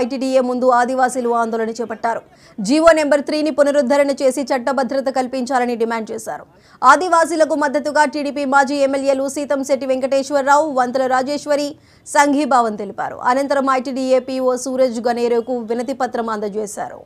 ITDA ముందు ఆదివాసీలు ఆందోళన చేపట్టారు జీవో నెంబర్ త్రీని పునరుద్ధరణ చేసి చట్టభద్రత కల్పించాలని డిమాండ్ చేశారు ఆదివాసీలకు మద్దతుగా టీడీపీ మాజీ ఎమ్మెల్యేలు సీతంశెట్టి వెంకటేశ్వరరావు వంతల రాజేశ్వరి సంఘీభావం తెలిపారు అనంతరం ఐటీడీఏ పీఓ సూరజ్ గనేరుకు వినతి పత్రం అందజేశారు